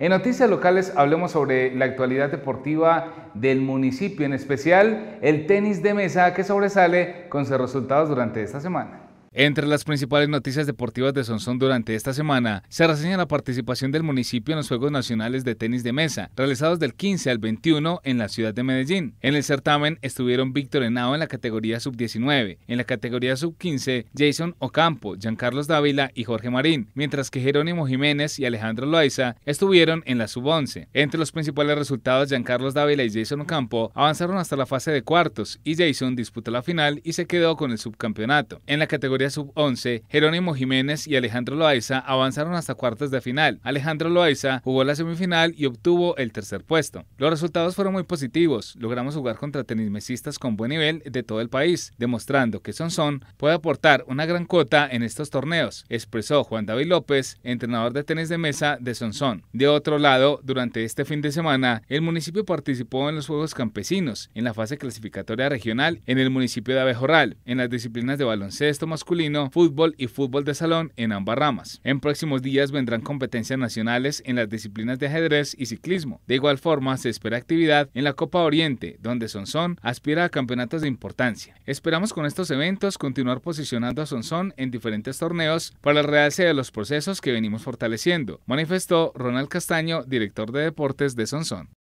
En noticias locales hablemos sobre la actualidad deportiva del municipio, en especial el tenis de mesa que sobresale con sus resultados durante esta semana. Entre las principales noticias deportivas de Sonsón durante esta semana, se reseña la participación del municipio en los Juegos Nacionales de Tenis de Mesa, realizados del 15 al 21 en la ciudad de Medellín. En el certamen estuvieron Víctor Henao en la categoría sub-19, en la categoría sub-15 Jason Ocampo, Giancarlos Dávila y Jorge Marín, mientras que Jerónimo Jiménez y Alejandro Loaiza estuvieron en la sub-11. Entre los principales resultados, Giancarlos Dávila y Jason Ocampo avanzaron hasta la fase de cuartos y Jason disputó la final y se quedó con el subcampeonato. En la categoría sub-11, Jerónimo Jiménez y Alejandro Loaiza avanzaron hasta cuartos de final. Alejandro Loaiza jugó la semifinal y obtuvo el tercer puesto. Los resultados fueron muy positivos. Logramos jugar contra tenismesistas con buen nivel de todo el país, demostrando que Sonson puede aportar una gran cuota en estos torneos, expresó Juan David López, entrenador de tenis de mesa de Sonsón. De otro lado, durante este fin de semana, el municipio participó en los Juegos Campesinos, en la fase clasificatoria regional en el municipio de Abejorral, en las disciplinas de baloncesto masculino fútbol y fútbol de salón en ambas ramas. En próximos días vendrán competencias nacionales en las disciplinas de ajedrez y ciclismo. De igual forma, se espera actividad en la Copa Oriente, donde Sonson aspira a campeonatos de importancia. Esperamos con estos eventos continuar posicionando a Sonson en diferentes torneos para el realce de los procesos que venimos fortaleciendo, manifestó Ronald Castaño, director de deportes de Sonson.